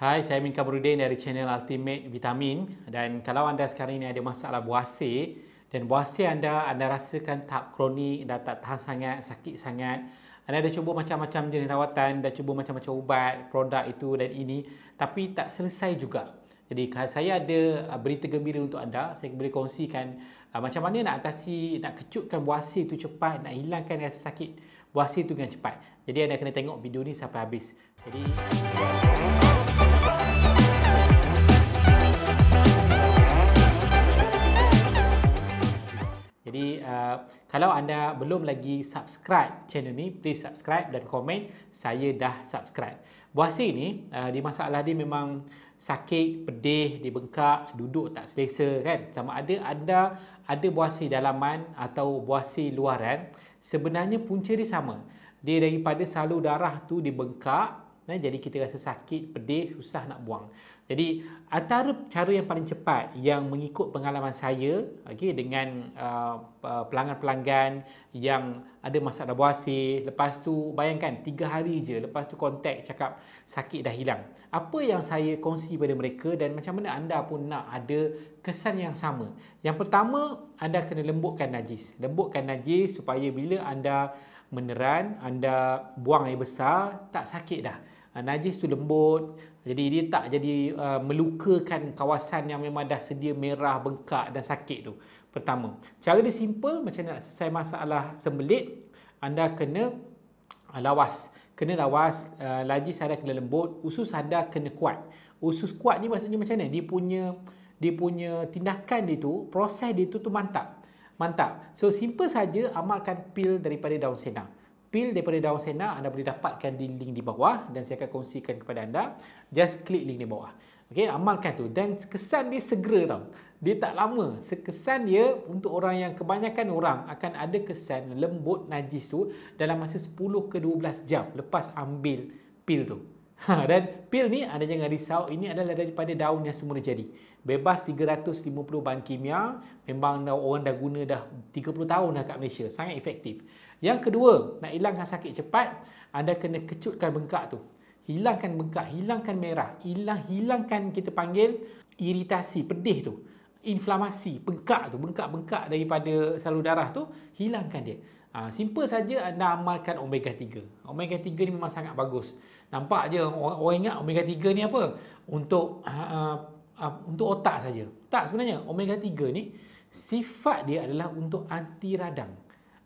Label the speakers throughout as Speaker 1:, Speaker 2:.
Speaker 1: Hai, saya Min Kamrudin dari channel Ultimate Vitamin dan kalau anda sekarang ini ada masalah buasir dan buasir anda, anda rasakan tak kronik, dah tak tahan sangat, sakit sangat anda dah cuba macam-macam jenis rawatan, dah cuba macam-macam ubat, produk itu dan ini tapi tak selesai juga jadi saya ada uh, berita gembira untuk anda, saya boleh kongsikan uh, macam mana nak atasi, nak kecutkan buasir itu cepat, nak hilangkan rasa sakit buasir itu dengan cepat. Jadi anda kena tengok video ni sampai habis. Jadi, kalau anda belum lagi subscribe channel ni, please subscribe dan komen saya dah subscribe. Buasi ni uh, di masa Aladdin memang sakit, pedih, dibengkak, duduk tak selesa kan. Sama ada anda ada buasi dalaman atau buasi luaran, sebenarnya punca dia sama. Dia daripada salur darah tu dibengkak Nah, eh, jadi kita rasa sakit, pedih, susah nak buang. Jadi antara cara yang paling cepat yang mengikut pengalaman saya okay, dengan uh, pelanggan-pelanggan yang ada masalah buasir, lepas tu bayangkan tiga hari je, lepas tu kontak cakap sakit dah hilang. Apa yang saya kongsi pada mereka dan macam mana anda pun nak ada kesan yang sama. Yang pertama, anda kena lembutkan najis. Lembutkan najis supaya bila anda meneran, anda buang air besar, tak sakit dah. Ah, najis tu lembut jadi dia tak jadi uh, melukakan kawasan yang memang dah sedia merah bengkak dan sakit tu pertama cara dia simple macam nak selesai masalah sembelit anda kena uh, lawas kena lawas uh, najis anda kena lembut usus anda kena kuat usus kuat ni maksudnya macam mana dia punya dia punya tindakan dia tu proses dia tu tu mantap mantap so simple saja amalkan pil daripada daun senang pil daripada daun sena anda boleh dapatkan di link di bawah dan saya akan kongsikan kepada anda. Just klik link di bawah. Okey, amalkan tu dan kesan dia segera tau. Dia tak lama. Sekesan dia untuk orang yang kebanyakan orang akan ada kesan lembut najis tu dalam masa 10 ke 12 jam lepas ambil pil tu. Ha, dan pil ni anda jangan risau ini adalah daripada daun yang semula jadi. Bebas 350 bahan kimia, memang orang dah guna dah 30 tahun dah kat Malaysia, sangat efektif. Yang kedua, nak hilangkan sakit cepat, anda kena kecutkan bengkak tu. Hilangkan bengkak, hilangkan merah, hilang hilangkan kita panggil iritasi, pedih tu. Inflamasi, bengkak tu, bengkak-bengkak daripada salur darah tu, hilangkan dia. Ha, simple saja anda amalkan omega 3. Omega 3 ni memang sangat bagus nampak je orang, orang ingat omega 3 ni apa untuk uh, uh, uh, untuk otak saja tak sebenarnya omega 3 ni sifat dia adalah untuk anti radang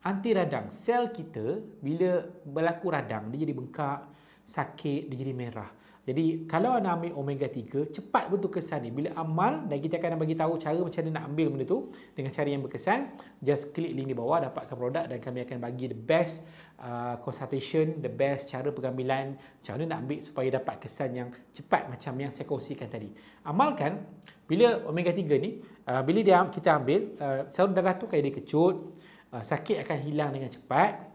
Speaker 1: anti radang sel kita bila berlaku radang dia jadi bengkak sakit dia jadi merah jadi kalau anda ambil omega 3, cepat betul kesan ni. Bila amal dan kita akan bagi tahu cara macam mana nak ambil benda tu dengan cara yang berkesan, just klik link di bawah dapatkan produk dan kami akan bagi the best uh, consultation, the best cara pengambilan, macam mana nak ambil supaya dapat kesan yang cepat macam yang saya kongsikan tadi. Amalkan bila omega 3 ni, uh, bila dia kita ambil, uh, sel darah tu kayak dikecut, uh, sakit akan hilang dengan cepat.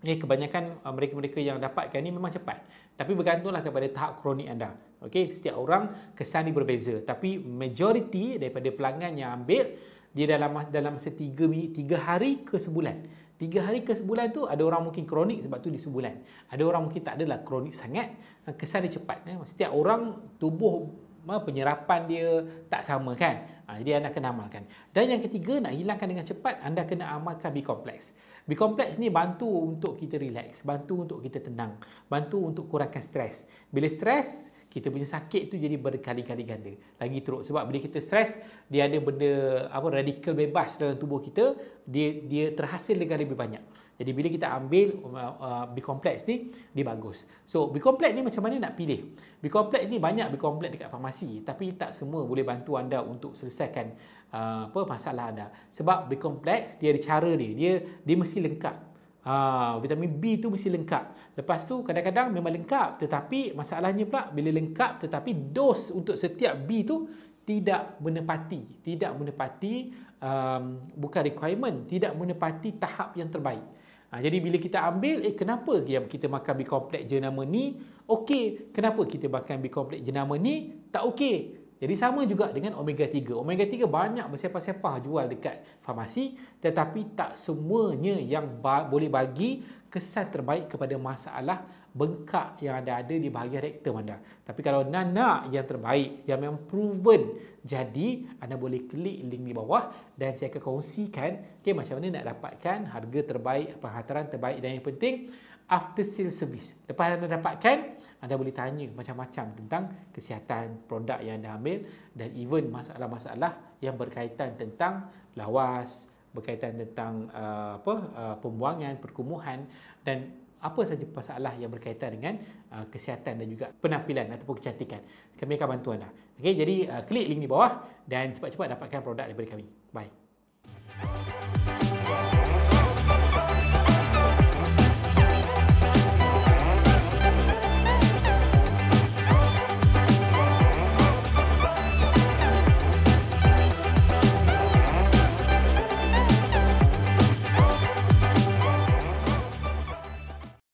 Speaker 1: Ini kebanyakan uh, mereka-mereka yang dapatkan ini memang cepat. Tapi bergantunglah kepada tahap kronik anda. Okey, setiap orang kesan ini berbeza. Tapi majoriti daripada pelanggan yang ambil, dia dalam dalam masa tiga 3 hari ke sebulan. Tiga hari ke sebulan tu ada orang mungkin kronik sebab tu di sebulan. Ada orang mungkin tak adalah kronik sangat. Kesan dia cepat. Setiap orang tubuh penyerapan dia tak sama kan. Ah, jadi anda kena amalkan. Dan yang ketiga nak hilangkan dengan cepat, anda kena amalkan B-Complex. B complex ni bantu untuk kita relax, bantu untuk kita tenang, bantu untuk kurangkan stres. Bila stres, kita punya sakit tu jadi berkali-kali ganda. Lagi teruk sebab bila kita stres, dia ada benda apa radikal bebas dalam tubuh kita, dia dia terhasil dengan lebih banyak. Jadi bila kita ambil uh, B complex ni dia bagus. So B complex ni macam mana nak pilih? B complex ni banyak B complex dekat farmasi tapi tak semua boleh bantu anda untuk selesaikan uh, apa masalah anda. Sebab B complex dia ada cara dia. Dia dia mesti lengkap. Ha, vitamin B tu mesti lengkap. Lepas tu kadang-kadang memang lengkap tetapi masalahnya pula bila lengkap tetapi dos untuk setiap B tu tidak menepati, tidak menepati um, bukan requirement, tidak menepati tahap yang terbaik. Ha, jadi bila kita ambil, eh kenapa yang kita makan B-complex jenama ni okey, kenapa kita makan B-complex jenama ni tak okey? Jadi sama juga dengan omega 3. Omega 3 banyak bersepah-sepah jual dekat farmasi tetapi tak semuanya yang ba- boleh bagi kesan terbaik kepada masalah bengkak yang ada ada di bahagian rektum anda. Tapi kalau anda nak yang terbaik, yang memang proven jadi, anda boleh klik link di bawah dan saya akan kongsikan okay, macam mana nak dapatkan harga terbaik, penghantaran terbaik dan yang penting after sale service. Lepas anda dapatkan, anda boleh tanya macam-macam tentang kesihatan produk yang anda ambil dan even masalah-masalah yang berkaitan tentang lawas, berkaitan tentang uh, apa uh, pembuangan, perkumuhan dan apa saja masalah yang berkaitan dengan uh, kesihatan dan juga penampilan ataupun kecantikan. Kami akan bantu anda. Okay, jadi uh, klik link di bawah dan cepat-cepat dapatkan produk daripada kami. Bye.